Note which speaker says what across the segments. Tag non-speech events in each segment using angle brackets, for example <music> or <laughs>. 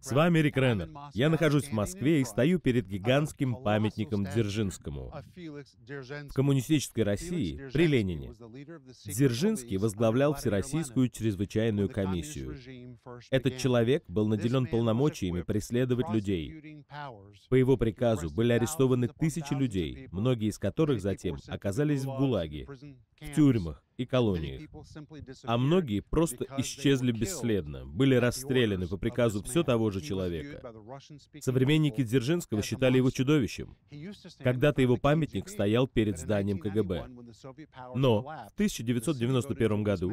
Speaker 1: С вами Рик Реннер. Я нахожусь в Москве и стою
Speaker 2: перед гигантским памятником Дзержинскому.
Speaker 1: В
Speaker 2: коммунистической России при Ленине Дзержинский возглавлял Всероссийскую чрезвычайную комиссию. Этот человек был наделен полномочиями преследовать людей. По его приказу были арестованы тысячи людей, многие из которых затем оказались в ГУЛАГе, в тюрьмах, и колонии. А многие просто исчезли бесследно, были расстреляны по приказу все того же человека. Современники Дзержинского считали его чудовищем. Когда-то его памятник стоял перед зданием КГБ. Но в 1991 году,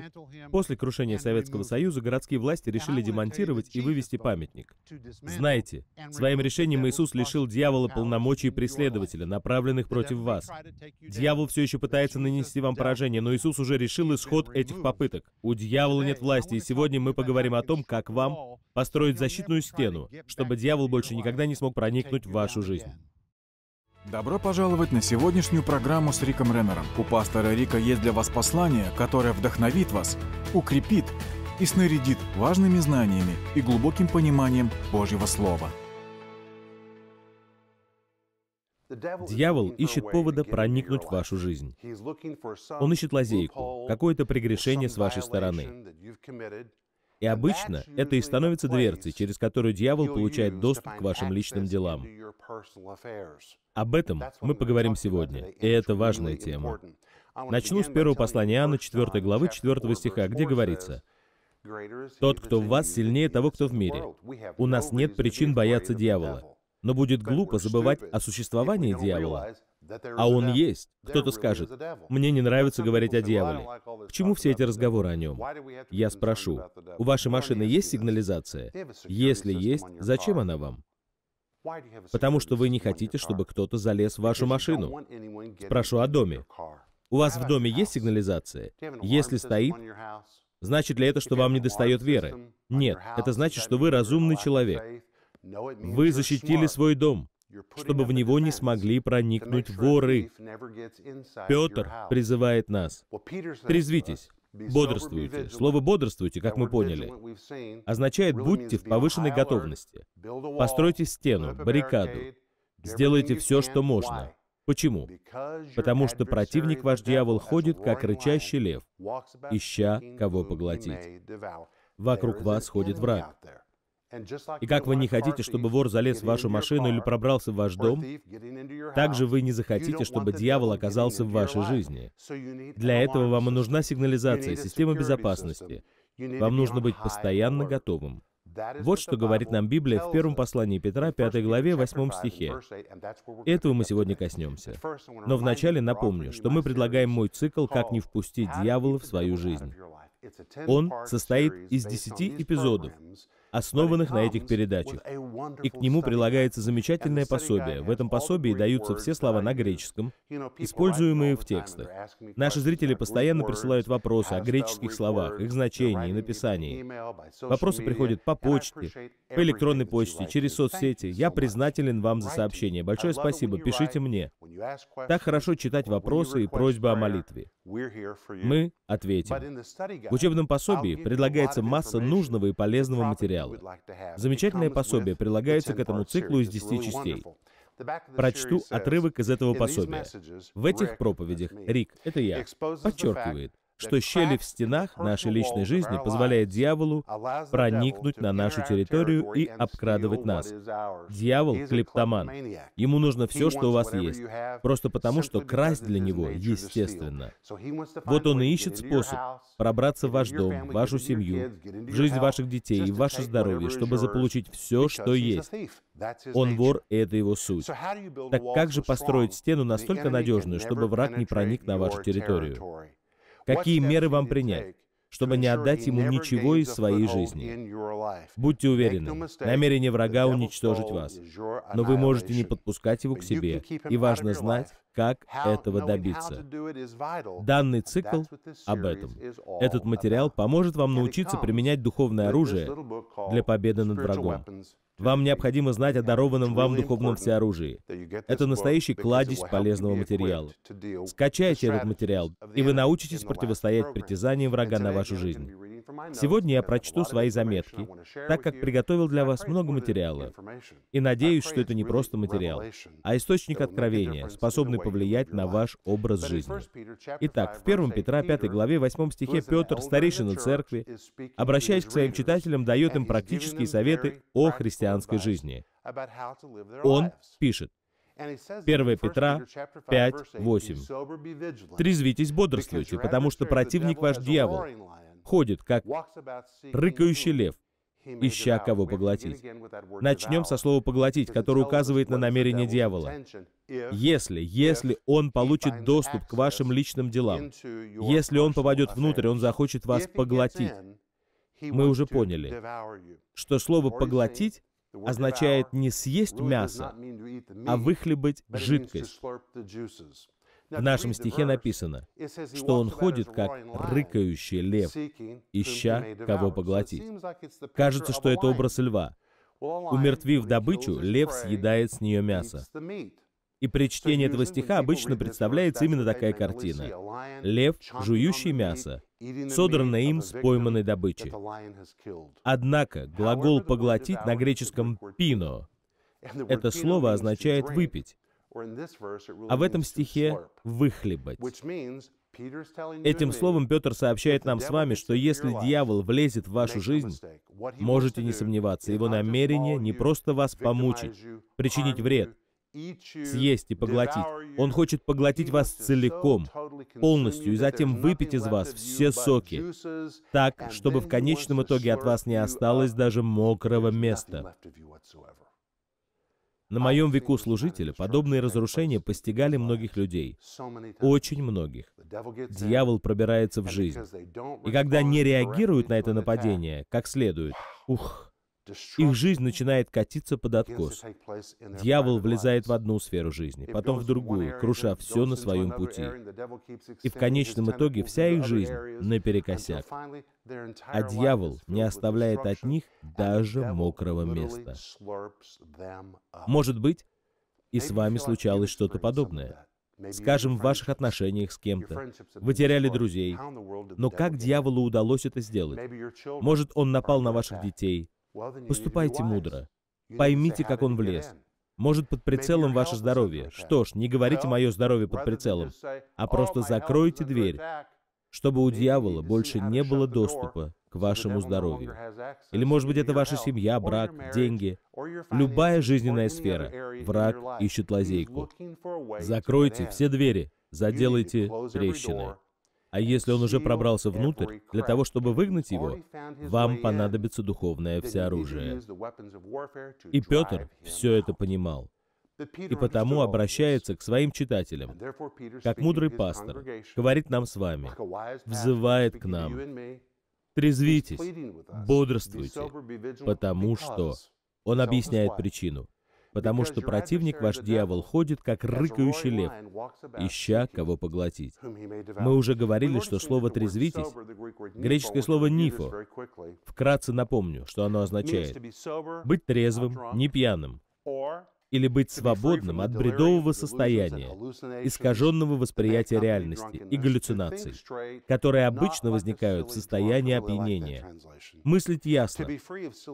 Speaker 2: после крушения Советского Союза, городские власти решили демонтировать и вывести памятник. Знаете, своим решением Иисус лишил дьявола полномочий преследователя, направленных против вас. Дьявол все еще пытается нанести вам поражение, но Иисус уже уже решил исход этих попыток. У дьявола нет власти, и сегодня мы поговорим о том, как вам построить защитную стену, чтобы дьявол больше никогда не смог проникнуть в вашу жизнь.
Speaker 3: Добро пожаловать на сегодняшнюю программу с Риком Реннером. У пастора Рика есть для вас послание, которое вдохновит вас, укрепит и снарядит важными знаниями и глубоким пониманием Божьего Слова –
Speaker 1: Дьявол ищет повода проникнуть в вашу жизнь. Он ищет лазейку, какое-то прегрешение с вашей стороны.
Speaker 2: И обычно это и становится дверцей, через которую дьявол получает доступ к вашим личным делам. Об этом мы поговорим сегодня, и это важная тема. Начну с первого послания Иоанна, 4 главы, 4 стиха, где говорится, «Тот, кто в вас, сильнее того, кто в мире. У нас нет причин бояться дьявола. Но будет глупо забывать о существовании дьявола. А он есть. Кто-то скажет, мне не нравится говорить о дьяволе. К чему все эти разговоры о нем? Я спрошу, у вашей машины есть сигнализация? Если есть, зачем она вам? Потому что вы не хотите, чтобы кто-то залез в вашу машину. Спрошу о доме. У вас в доме есть сигнализация? Если стоит, значит ли это, что вам не достает веры? Нет, это значит, что вы разумный человек. Вы защитили свой дом, чтобы в него не смогли проникнуть воры. Петр призывает нас. Трезвитесь, бодрствуйте. Слово «бодрствуйте», как мы поняли, означает «будьте в повышенной готовности». Постройте стену, баррикаду. Сделайте все, что можно. Почему?
Speaker 1: Потому что противник ваш дьявол ходит, как рычащий лев, ища,
Speaker 2: кого поглотить. Вокруг вас ходит враг.
Speaker 1: И как вы не хотите, чтобы вор залез
Speaker 2: в вашу машину или пробрался в ваш дом,
Speaker 1: так же вы не захотите, чтобы дьявол оказался в вашей жизни. Для этого вам и нужна сигнализация, система
Speaker 2: безопасности. Вам нужно быть постоянно готовым. Вот что говорит нам Библия в первом послании Петра, 5 главе, 8 стихе. Этого мы сегодня коснемся. Но вначале напомню, что мы предлагаем мой цикл «Как не впустить дьявола в свою жизнь». Он состоит из 10 эпизодов, основанных на этих передачах. И к нему прилагается замечательное пособие. В этом пособии даются все слова на греческом, используемые в текстах. Наши зрители постоянно присылают вопросы о греческих словах, их значении и написании. Вопросы приходят по почте, по электронной почте, через соцсети. Я признателен вам за сообщение. Большое спасибо. Пишите мне. Так хорошо читать вопросы и просьбы о молитве. Мы ответим. В учебном пособии предлагается масса нужного и полезного материала. Замечательное пособие прилагается к этому циклу из 10 частей. Прочту отрывок из этого пособия. В этих проповедях Рик, это я, подчеркивает, что щели в стенах нашей личной жизни позволяет дьяволу проникнуть на нашу территорию и обкрадывать нас. Дьявол — клептоман. Ему нужно все, что у вас есть, просто потому, что красть для него естественно. Вот он и ищет способ пробраться в ваш дом, в вашу семью, в жизнь ваших детей и в ваше здоровье, чтобы заполучить все, что есть. Он вор, и это его суть. Так как же построить стену настолько надежную, чтобы враг не проник на вашу территорию? Какие меры вам принять? чтобы не отдать ему ничего из своей жизни. Будьте уверены, намерение врага уничтожить вас, но вы можете не подпускать его к себе, и важно знать, как этого добиться. Данный цикл об этом. Этот материал поможет вам научиться применять духовное оружие для победы над врагом. Вам необходимо знать о дарованном вам духовном всеоружии. Это настоящий кладезь полезного материала.
Speaker 1: Скачайте этот
Speaker 2: материал, и вы научитесь противостоять притязаниям врага на вашу жизнь. Сегодня я прочту свои заметки, так как приготовил для вас много материала. И надеюсь, что это не просто материал, а источник откровения, способный повлиять на ваш образ жизни. Итак, в 1 Петра 5 главе 8 стихе Петр, старейшина церкви, обращаясь к своим читателям, дает им практические советы о христианской жизни. Он пишет, 1 Петра 5, 8. «Трезвитесь, бодрствуйте, потому что противник ваш дьявол,
Speaker 1: ходит, как рыкающий лев, ища кого поглотить. Начнем со слова «поглотить», которое указывает на намерение
Speaker 2: дьявола. Если, если он получит доступ к вашим личным делам, если он попадет внутрь, он захочет вас поглотить.
Speaker 1: Мы уже поняли,
Speaker 2: что слово «поглотить» означает не съесть мясо, а выхлебать жидкость.
Speaker 1: В нашем стихе написано, что он
Speaker 2: ходит как рыкающий лев, ища кого поглотить. Кажется, что это образ льва. Умертвив добычу, лев съедает с нее мясо. И при чтении этого стиха обычно представляется именно такая картина. Лев, жующий мясо, содранное им с пойманной добычи. Однако глагол «поглотить» на греческом «пино» это слово означает «выпить». А в этом стихе «выхлебать».
Speaker 1: Этим словом Петр сообщает нам с вами, что
Speaker 2: если дьявол влезет в вашу жизнь, можете не сомневаться, его намерение не просто вас помучить, причинить вред,
Speaker 1: съесть и поглотить.
Speaker 2: Он хочет поглотить вас целиком, полностью, и затем выпить из вас все соки, так, чтобы в конечном итоге от вас не осталось даже мокрого места. На моем веку служителя подобные разрушения постигали многих людей. Очень многих. Дьявол пробирается в жизнь. И когда не реагируют на это нападение, как следует, ух, их жизнь начинает катиться под откос. Дьявол влезает в одну сферу жизни, потом в другую, круша все на своем пути. И в конечном итоге вся их жизнь наперекосяк. А дьявол не оставляет от них даже мокрого места. Может быть, и с вами случалось что-то подобное. Скажем, в ваших отношениях с кем-то. Вы теряли друзей. Но как дьяволу удалось это сделать? Может, он напал на ваших детей, Поступайте мудро. Поймите, как он влез. Может, под прицелом ваше здоровье. Что ж, не говорите моё здоровье под прицелом», а oh, просто закройте дверь, чтобы у дьявола больше не было доступа к вашему здоровью. Или, может быть, это ваша семья, брак, деньги, любая жизненная сфера. Враг ищет лазейку.
Speaker 1: Закройте все
Speaker 2: двери, заделайте трещины. А если он уже пробрался внутрь, для того, чтобы выгнать его, вам понадобится духовное всеоружие. И Петр все это понимал. И потому обращается к своим читателям,
Speaker 1: как мудрый пастор, говорит
Speaker 2: нам с вами, взывает к нам, трезвитесь, бодрствуйте, потому что он объясняет причину – потому что противник, ваш дьявол, ходит, как рыкающий лев, ища, кого поглотить.
Speaker 1: Мы
Speaker 2: уже говорили, что слово «трезвитесь» — греческое слово «нифо». Вкратце напомню, что оно означает быть трезвым, не пьяным, или быть свободным от бредового состояния, искаженного восприятия реальности и галлюцинаций, которые обычно возникают в состоянии опьянения. Мыслить ясно,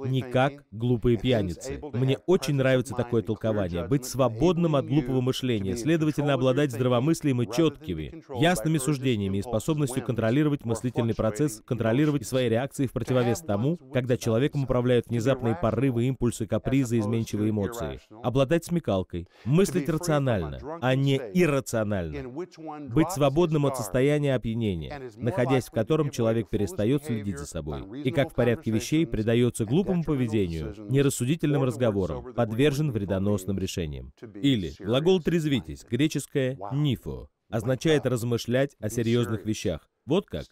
Speaker 2: не как глупые пьяницы. Мне очень нравится такое толкование. Быть свободным от глупого мышления, следовательно, обладать здравомыслием и четкими, ясными суждениями и способностью контролировать мыслительный процесс, контролировать свои реакции в противовес тому, когда человеком управляют внезапные порывы, импульсы, капризы, изменчивые эмоции. Обладать обладать смекалкой, мыслить рационально, а не иррационально, быть свободным от состояния опьянения, находясь в котором человек перестает следить за собой и, как в порядке вещей, предается глупому поведению, нерассудительным разговорам, подвержен вредоносным решениям. Или глагол «трезвитесь», греческое «нифо», означает размышлять о серьезных вещах, вот как.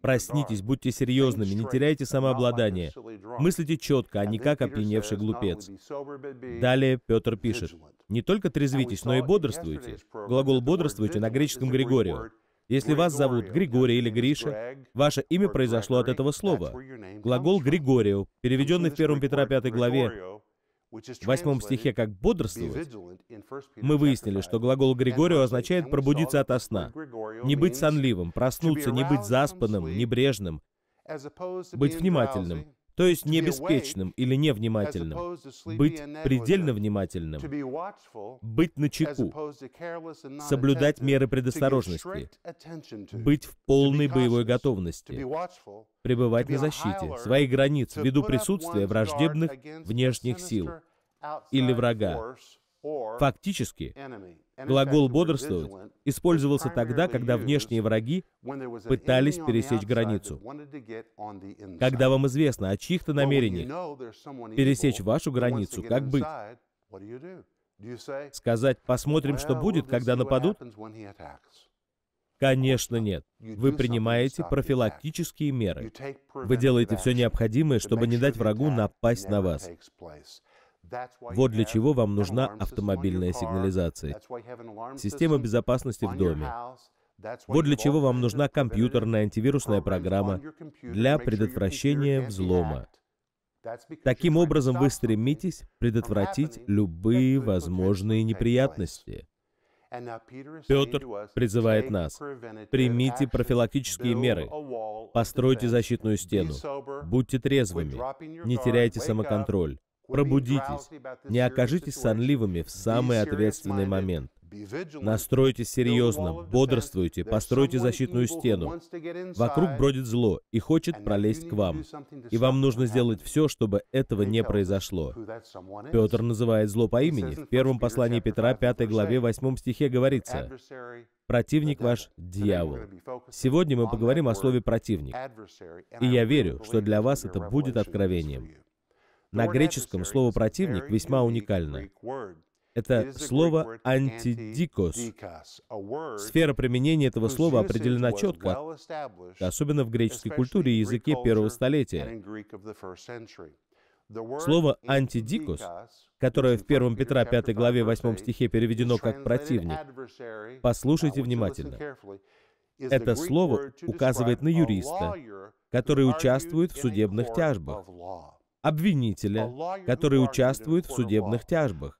Speaker 2: Проснитесь, будьте серьезными, не теряйте самообладание. Мыслите четко, а не как опьяневший глупец. Далее Петр пишет. Не только трезвитесь, но и бодрствуйте. Глагол «бодрствуйте» на греческом «григорио». Если вас зовут Григорий или Гриша, ваше имя произошло от этого слова. Глагол «григорио», переведенный в 1 Петра 5 главе,
Speaker 1: в восьмом стихе как «бодрствовать» мы
Speaker 2: выяснили, что глагол Григорию означает «пробудиться от сна», «не быть сонливым», «проснуться», «не быть заспанным», «небрежным»,
Speaker 1: «быть внимательным», то есть не беспечным или невнимательным, быть предельно внимательным,
Speaker 2: быть на чеку, соблюдать меры предосторожности, быть в полной боевой готовности, пребывать на защите своих границ ввиду присутствия враждебных внешних сил или врага,
Speaker 1: Фактически, глагол «бодрствовать»
Speaker 2: использовался тогда, когда внешние враги пытались пересечь границу.
Speaker 1: Когда вам известно о чьих-то намерениях пересечь вашу границу, как быть? Сказать «посмотрим, что будет, когда нападут»?
Speaker 2: Конечно, нет. Вы принимаете профилактические меры. Вы делаете все необходимое, чтобы не дать врагу напасть на вас.
Speaker 1: Вот для чего вам нужна автомобильная сигнализация, система безопасности в доме. Вот для чего вам нужна
Speaker 2: компьютерная антивирусная программа для предотвращения взлома.
Speaker 1: Таким образом, вы
Speaker 2: стремитесь предотвратить любые возможные неприятности.
Speaker 1: Петр призывает нас, примите
Speaker 2: профилактические меры, постройте защитную стену, будьте трезвыми, не теряйте самоконтроль, Пробудитесь. Не окажитесь сонливыми в самый ответственный момент. Настройтесь серьезно, бодрствуйте, постройте защитную стену. Вокруг бродит зло и хочет пролезть к вам. И вам нужно сделать все, чтобы этого не произошло. Петр называет зло по имени. В первом послании Петра, 5 главе, 8 стихе говорится, «Противник ваш – дьявол». Сегодня мы поговорим о слове «противник». И я верю, что для вас это будет откровением. На греческом слово «противник» весьма уникально. Это слово «антидикос». Сфера применения этого слова определена четко, особенно в греческой культуре и языке первого столетия.
Speaker 1: Слово антидикос, которое в 1 Петра 5 главе 8 стихе переведено как «противник», послушайте внимательно. Это слово
Speaker 2: указывает на юриста, который участвует в судебных тяжбах обвинителя, который участвует в судебных тяжбах,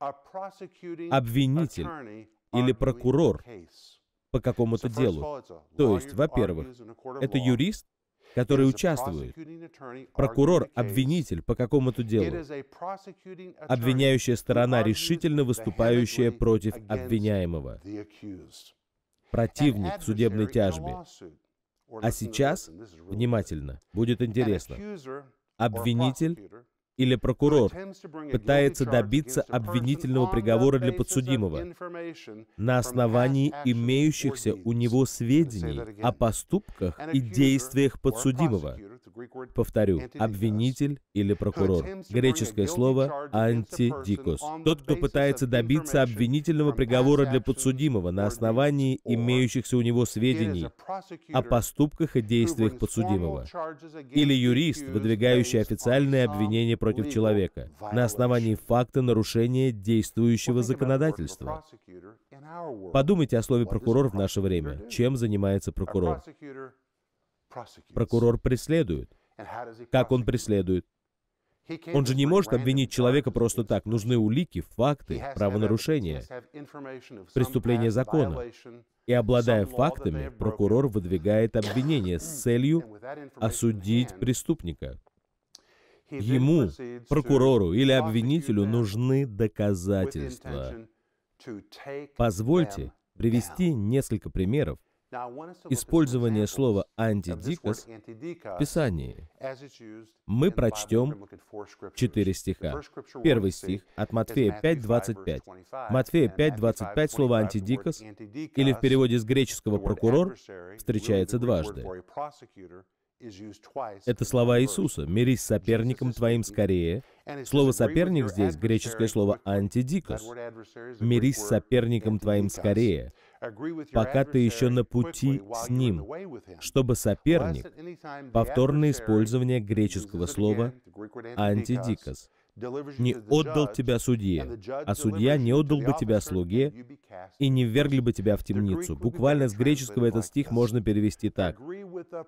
Speaker 1: обвинитель
Speaker 2: или прокурор по какому-то делу. То есть, во-первых, это юрист, который участвует, прокурор, обвинитель по какому-то делу,
Speaker 1: обвиняющая сторона, решительно выступающая против обвиняемого, противник в судебной тяжбе. А сейчас, внимательно, будет интересно, обвинитель
Speaker 2: или прокурор пытается добиться обвинительного приговора для подсудимого на основании имеющихся у него сведений о поступках и действиях подсудимого. Повторю, обвинитель или прокурор. Греческое слово «антидикос». Тот, кто пытается добиться обвинительного приговора для подсудимого на основании имеющихся у него сведений о поступках и действиях подсудимого. Или юрист, выдвигающий официальные обвинения против человека на основании факта нарушения действующего законодательства.
Speaker 1: Подумайте о слове «прокурор» в наше время. Чем занимается прокурор? Прокурор
Speaker 2: преследует. Как он преследует?
Speaker 1: Он же не может обвинить
Speaker 2: человека просто так. Нужны улики, факты, правонарушения,
Speaker 1: преступление закона.
Speaker 2: И обладая фактами, прокурор выдвигает обвинение с целью осудить преступника.
Speaker 1: Ему, прокурору или
Speaker 2: обвинителю нужны доказательства.
Speaker 1: Позвольте
Speaker 2: привести несколько примеров использования слова «антидикос» в Писании. Мы прочтем четыре стиха. Первый стих от Матфея 5.25. Матфея 5.25 слово «антидикос» или в переводе с греческого «прокурор» встречается дважды. Это слова Иисуса. «Мирись с соперником твоим скорее». Слово «соперник» здесь греческое слово «антидикос». «Мирись с соперником твоим скорее» пока ты еще на пути с ним, чтобы соперник, повторное использование греческого слова «антидикос», не отдал тебя судье, а судья не отдал бы тебя слуге и не ввергли бы тебя в темницу. Буквально с греческого этот стих можно перевести так.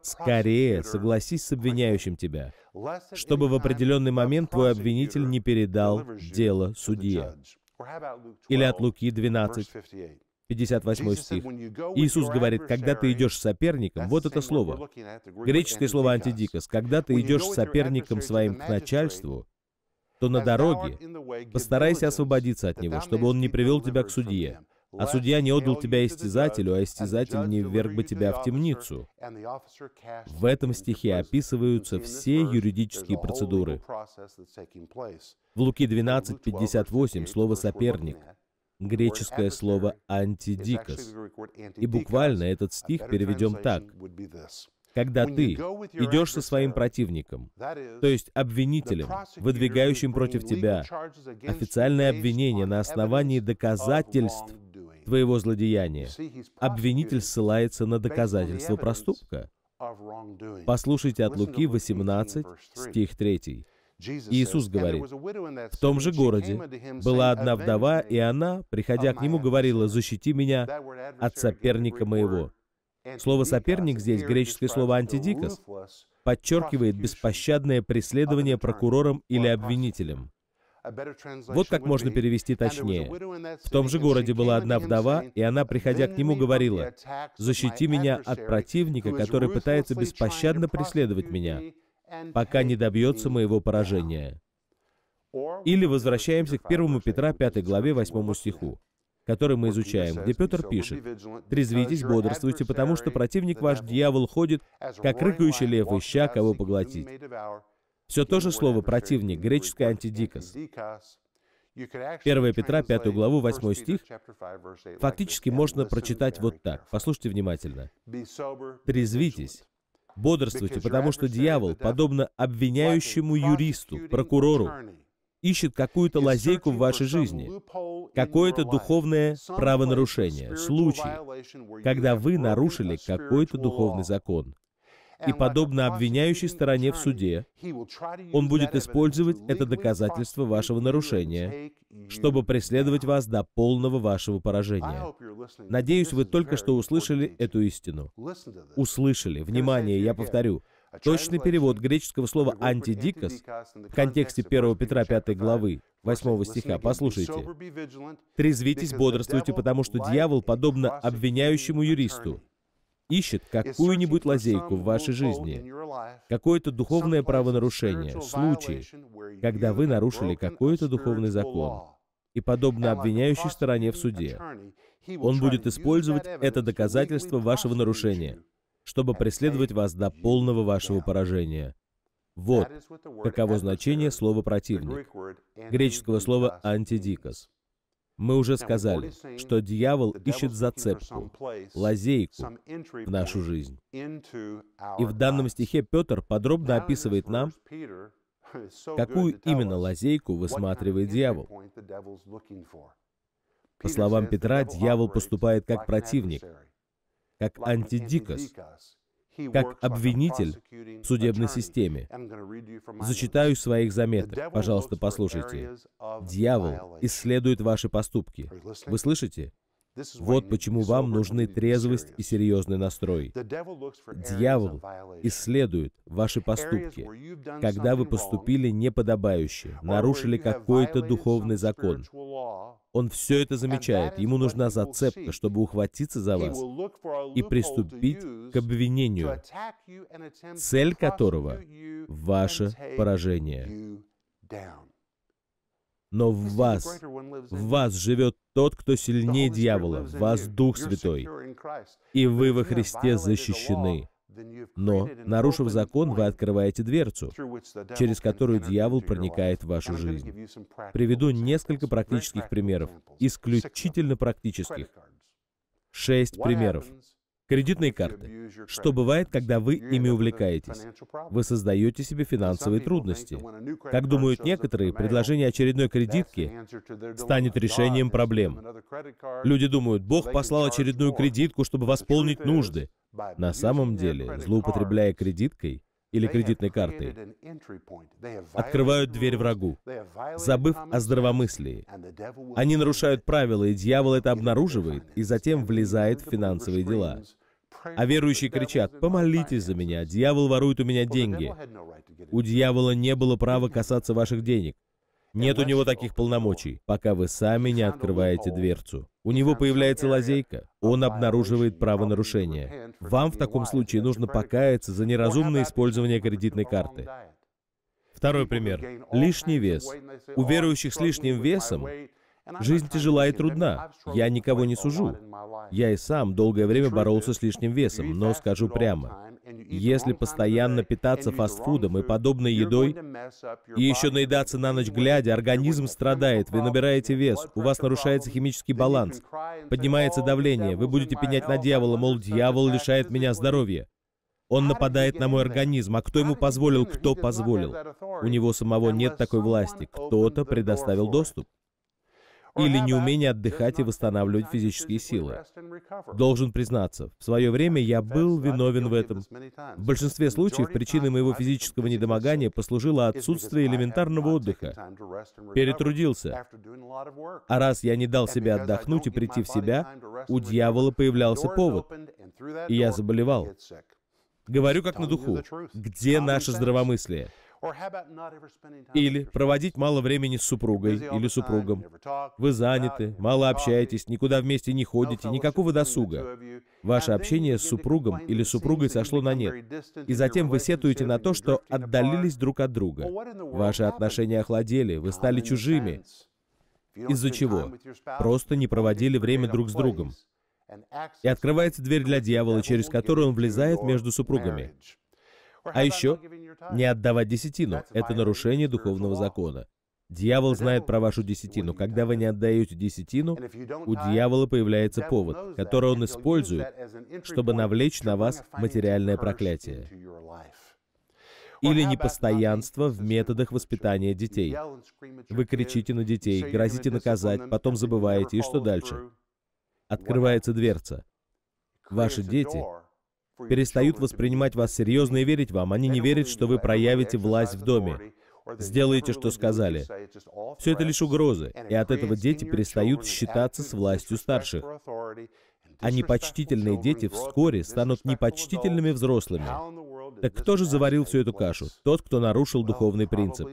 Speaker 2: «Скорее согласись с обвиняющим тебя, чтобы в определенный момент твой обвинитель не передал дело судье». Или от Луки 12, 58 стих. Иисус говорит, когда ты идешь с соперником, вот это слово, греческое слово антидикос, когда ты идешь с соперником своим к начальству, то на дороге постарайся освободиться от него, чтобы он не привел тебя к судье, а судья не отдал тебя истязателю, а истязатель не вверг бы тебя в темницу. В этом стихе описываются все юридические процедуры.
Speaker 1: В
Speaker 2: Луки 12:58 слово «соперник» греческое слово «антидикос». И буквально этот стих переведем так когда ты идешь со своим противником, то есть обвинителем, выдвигающим против тебя официальное обвинение на основании доказательств твоего злодеяния, обвинитель ссылается на доказательства проступка.
Speaker 1: Послушайте от Луки 18, стих
Speaker 2: 3. Иисус говорит, «В том же городе была одна вдова, и она, приходя к нему, говорила, «Защити меня от соперника моего». Слово «соперник» здесь, греческое слово «антидикос», подчеркивает беспощадное преследование прокурором или обвинителем. Вот как можно перевести точнее. В том же городе была одна вдова, и она, приходя к нему, говорила, «Защити меня от противника, который пытается беспощадно преследовать меня, пока не добьется моего поражения». Или возвращаемся к 1 Петра 5 главе 8 стиху который мы изучаем, где Петр пишет, «Трезвитесь, бодрствуйте, потому что противник ваш, дьявол, ходит, как рыкающий лев, ища, кого поглотить». Все то же слово «противник», греческое «антидикос».
Speaker 1: 1 Петра, 5 главу, 8 стих, фактически
Speaker 2: можно прочитать вот так. Послушайте внимательно. «Трезвитесь, бодрствуйте, потому что дьявол, подобно обвиняющему юристу, прокурору, ищет какую-то лазейку в вашей жизни, какое-то духовное
Speaker 1: правонарушение,
Speaker 2: случай, когда вы нарушили какой-то духовный закон. И подобно обвиняющей стороне в суде, он будет использовать это доказательство вашего нарушения, чтобы преследовать вас до полного вашего поражения. Надеюсь, вы только что услышали эту истину. Услышали. Внимание, я повторю. Точный перевод греческого слова «антидикос» в контексте 1 Петра 5 главы 8 стиха. Послушайте.
Speaker 1: «Трезвитесь, бодрствуйте, потому что
Speaker 2: дьявол, подобно обвиняющему юристу, ищет какую-нибудь лазейку в вашей жизни, какое-то духовное правонарушение, случай, когда вы нарушили какой-то духовный закон, и подобно обвиняющей стороне в суде. Он будет использовать это доказательство вашего нарушения, чтобы преследовать вас до полного вашего поражения. Вот каково значение слова «противник», греческого слова «антидикос». Мы уже сказали, что дьявол ищет зацепку, лазейку в нашу жизнь. И в данном стихе Петр подробно описывает нам,
Speaker 1: какую именно лазейку высматривает дьявол.
Speaker 2: По словам Петра, дьявол поступает как противник, как антидикос,
Speaker 1: как обвинитель
Speaker 2: в судебной системе. Зачитаю своих заметок. Пожалуйста, послушайте. Дьявол исследует ваши поступки. Вы слышите? Вот почему вам нужны трезвость и серьезный настрой. Дьявол исследует ваши поступки, когда вы поступили неподобающе, нарушили какой-то духовный закон. Он все это замечает, ему нужна зацепка, чтобы ухватиться за вас и приступить к обвинению, цель которого — ваше поражение. Но в вас, в вас живет тот, кто сильнее дьявола, в вас Дух Святой, и вы во Христе защищены. Но, нарушив закон, вы открываете дверцу, через которую дьявол проникает в вашу жизнь. Приведу несколько практических примеров, исключительно практических. Шесть примеров. Кредитные карты. Что бывает, когда вы ими увлекаетесь? Вы создаете себе финансовые трудности. Как думают некоторые, предложение очередной кредитки станет решением проблем. Люди думают, Бог послал очередную кредитку, чтобы восполнить нужды. На самом деле, злоупотребляя кредиткой, или кредитной карты.
Speaker 1: открывают дверь врагу, забыв о здравомыслии. Они
Speaker 2: нарушают правила, и дьявол это обнаруживает и затем влезает в финансовые дела. А верующие кричат, «Помолитесь за меня, дьявол ворует у меня деньги». У дьявола не было права <laughs> касаться ваших денег. Нет у него таких полномочий, пока вы сами не открываете дверцу. У него появляется лазейка, он обнаруживает правонарушение. Вам в таком случае нужно покаяться за неразумное использование кредитной карты. Второй пример. Лишний вес. У oh, верующих с лишним весом Жизнь тяжела и трудна. Я никого не сужу. Я и сам долгое время боролся с лишним весом, но скажу прямо, если постоянно питаться фастфудом и подобной едой, и еще наедаться на ночь глядя, организм страдает, вы набираете вес, у вас нарушается химический баланс, поднимается давление, вы будете пенять на дьявола, мол, дьявол лишает меня здоровья. Он нападает на мой организм, а кто ему позволил, кто позволил? У него самого нет такой власти, кто-то предоставил доступ или неумение отдыхать и восстанавливать физические силы. Должен признаться, в свое время я был виновен в этом. В большинстве случаев причиной моего физического недомогания послужило отсутствие элементарного отдыха.
Speaker 1: Перетрудился.
Speaker 2: А раз я не дал себе отдохнуть и прийти в себя, у дьявола появлялся повод, и я заболевал. Говорю как на духу. Где наше здравомыслие? Или проводить мало времени с супругой или супругом. Вы заняты, мало общаетесь, никуда вместе не ходите, никакого досуга. Ваше общение с супругом или супругой сошло на нет. И затем вы сетуете на то, что отдалились друг от друга. Ваши отношения охладели, вы стали чужими. Из-за чего? Просто не проводили время друг с другом. И открывается дверь для дьявола, через которую он влезает между супругами. А еще не отдавать десятину. Это нарушение духовного закона. Дьявол знает про вашу десятину. Когда вы не отдаете десятину, у дьявола появляется повод, который он использует, чтобы навлечь на вас материальное проклятие. Или непостоянство в методах воспитания детей. Вы кричите на детей, грозите наказать, потом забываете, и что дальше? Открывается дверца. Ваши дети перестают воспринимать вас серьезно и верить вам. Они не верят, что вы проявите власть в доме. Сделайте, что сказали. Все это лишь угрозы, и от этого дети перестают считаться с властью старших. А непочтительные дети вскоре станут непочтительными взрослыми. Так кто же заварил всю эту кашу? Тот, кто нарушил духовный принцип.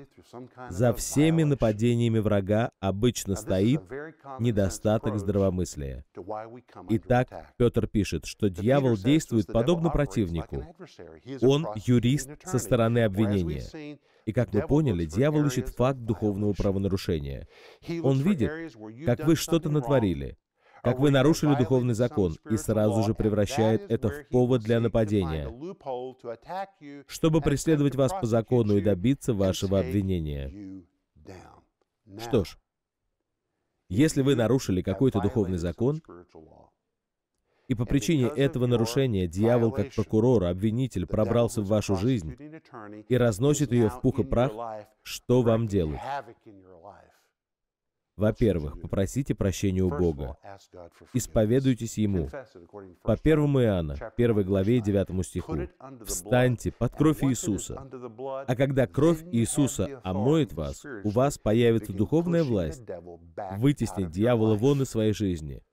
Speaker 2: За всеми нападениями врага обычно стоит недостаток здравомыслия. Итак, Петр пишет, что дьявол действует подобно противнику.
Speaker 1: Он юрист со стороны обвинения. И как мы поняли,
Speaker 2: дьявол ищет факт духовного правонарушения. Он видит, как вы что-то натворили, как вы нарушили духовный закон, и сразу же превращает это в повод для нападения, чтобы преследовать вас по закону и добиться вашего обвинения. Что ж, если вы нарушили какой-то духовный закон, и по причине этого нарушения дьявол, как прокурор, обвинитель, пробрался в вашу жизнь и разносит ее в пух и прах, что вам делать? Во-первых, попросите прощения у Бога. Исповедуйтесь Ему. По 1 Иоанна, 1 главе и 9 стиху. «Встаньте под кровь Иисуса, а когда кровь Иисуса омоет вас, у вас появится духовная власть вытеснить дьявола вон из своей жизни».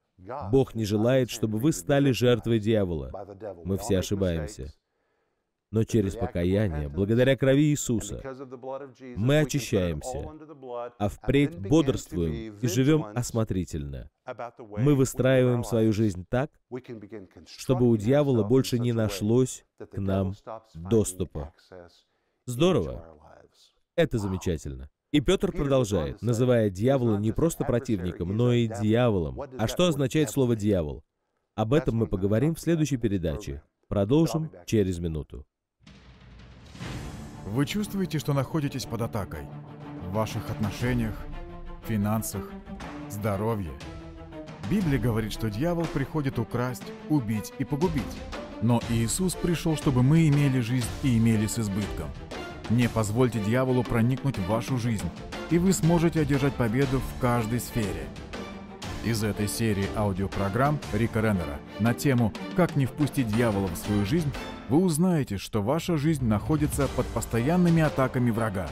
Speaker 2: Бог не желает, чтобы вы стали жертвой дьявола. Мы все ошибаемся. Но через покаяние, благодаря крови Иисуса, мы очищаемся, а впредь бодрствуем и живем осмотрительно. Мы выстраиваем свою жизнь так, чтобы у дьявола больше не нашлось к нам доступа. Здорово. Это замечательно. И Петр продолжает, называя дьявола не просто противником, но и дьяволом. А что означает слово «дьявол»? Об этом мы поговорим в следующей передаче. Продолжим через
Speaker 3: минуту. Вы чувствуете, что находитесь под атакой. В ваших отношениях, финансах, здоровье. Библия говорит, что дьявол приходит украсть, убить и погубить. Но Иисус пришел, чтобы мы имели жизнь и имели с избытком. Не позвольте дьяволу проникнуть в вашу жизнь, и вы сможете одержать победу в каждой сфере. Из этой серии аудиопрограмм Рика Реннера на тему «Как не впустить дьявола в свою жизнь» вы узнаете, что ваша жизнь находится под постоянными атаками врага.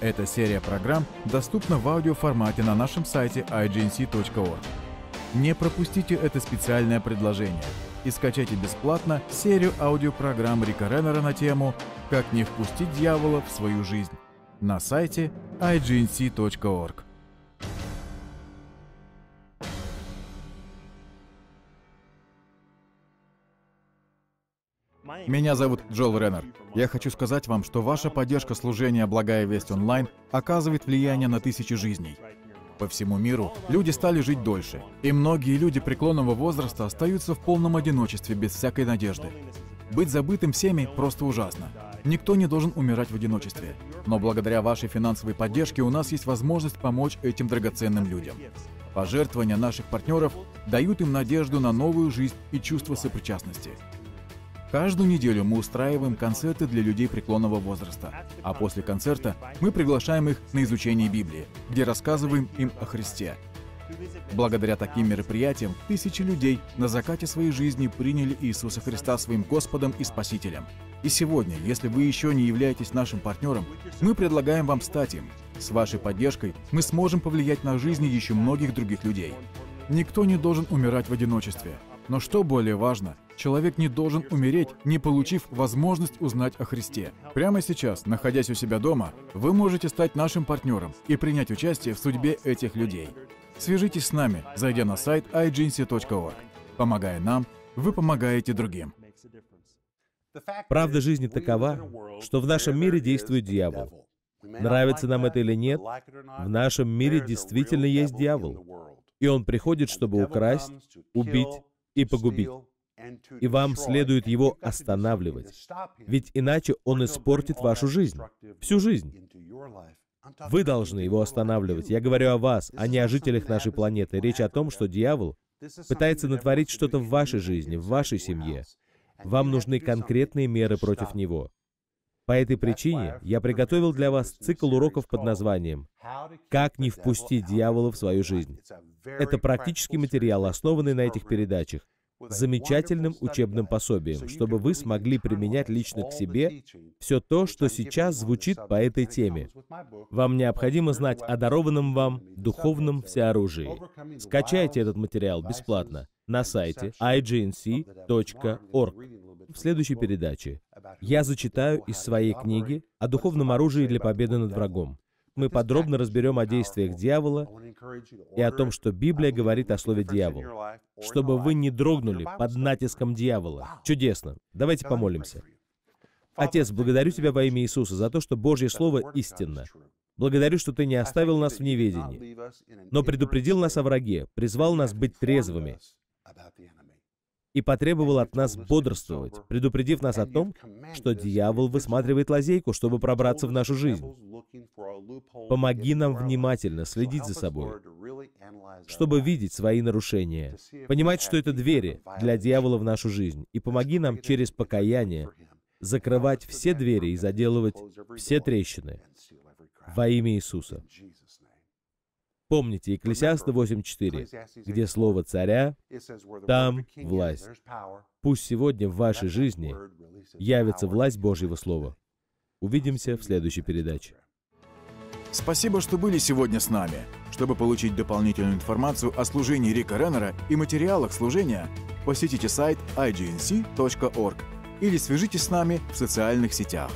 Speaker 3: Эта серия программ доступна в аудиоформате на нашем сайте ignc.org. Не пропустите это специальное предложение и скачайте бесплатно серию аудиопрограмм Рика Реннера на тему «Как не впустить дьявола в свою жизнь» на сайте ignc.org. Меня зовут Джол Реннер. Я хочу сказать вам, что ваша поддержка служения «Благая весть онлайн» оказывает влияние на тысячи жизней. По всему миру люди стали жить дольше, и многие люди преклонного возраста остаются в полном одиночестве без всякой надежды. Быть забытым всеми просто ужасно. Никто не должен умирать в одиночестве. Но благодаря вашей финансовой поддержке у нас есть возможность помочь этим драгоценным людям. Пожертвования наших партнеров дают им надежду на новую жизнь и чувство сопричастности. Каждую неделю мы устраиваем концерты для людей преклонного возраста, а после концерта мы приглашаем их на изучение Библии, где рассказываем им о Христе. Благодаря таким мероприятиям тысячи людей на закате своей жизни приняли Иисуса Христа своим Господом и Спасителем. И сегодня, если вы еще не являетесь нашим партнером, мы предлагаем вам стать им. С вашей поддержкой мы сможем повлиять на жизни еще многих других людей. Никто не должен умирать в одиночестве. Но что более важно – Человек не должен умереть, не получив возможность узнать о Христе. Прямо сейчас, находясь у себя дома, вы можете стать нашим партнером и принять участие в судьбе этих людей. Свяжитесь с нами, зайдя на сайт iGency.org. Помогая нам, вы помогаете другим.
Speaker 2: Правда жизни такова, что в нашем мире действует дьявол. Нравится нам это или нет, в нашем мире действительно есть дьявол. И он приходит, чтобы украсть, убить и погубить и вам следует его останавливать, ведь иначе он испортит вашу жизнь, всю жизнь. Вы должны его останавливать. Я говорю о вас, а не о жителях нашей планеты. Речь о том, что дьявол пытается натворить что-то в вашей жизни, в вашей семье. Вам нужны конкретные меры против него. По этой причине я приготовил для вас цикл уроков под названием «Как не впустить дьявола в свою жизнь». Это практический материал, основанный на этих передачах замечательным учебным пособием, чтобы вы смогли применять лично к себе все то, что сейчас звучит по этой теме. Вам необходимо знать о дарованном вам духовном всеоружии. Скачайте этот материал бесплатно на сайте ignc.org. В следующей передаче я зачитаю из своей книги о духовном оружии для победы над врагом мы подробно разберем о действиях дьявола и о том, что Библия говорит о слове «дьявол», чтобы вы не дрогнули под натиском дьявола. Чудесно. Давайте помолимся. Отец, благодарю Тебя во имя Иисуса за то, что Божье Слово истинно. Благодарю, что Ты не оставил нас в неведении, но предупредил нас о враге, призвал нас быть трезвыми и потребовал от нас бодрствовать, предупредив нас о том, что дьявол высматривает лазейку, чтобы пробраться в нашу жизнь. Помоги нам внимательно следить за собой, чтобы видеть свои нарушения, понимать, что это двери для дьявола в нашу жизнь, и помоги нам через покаяние закрывать все двери и заделывать все трещины во имя Иисуса. Помните Екклесиаста 8.4, где слово «царя» — там власть. Пусть сегодня в вашей жизни явится
Speaker 3: власть Божьего Слова. Увидимся в следующей передаче. Спасибо, что были сегодня с нами. Чтобы получить дополнительную информацию о служении Рика Реннера и материалах служения, посетите сайт ignc.org или свяжитесь с нами в социальных сетях.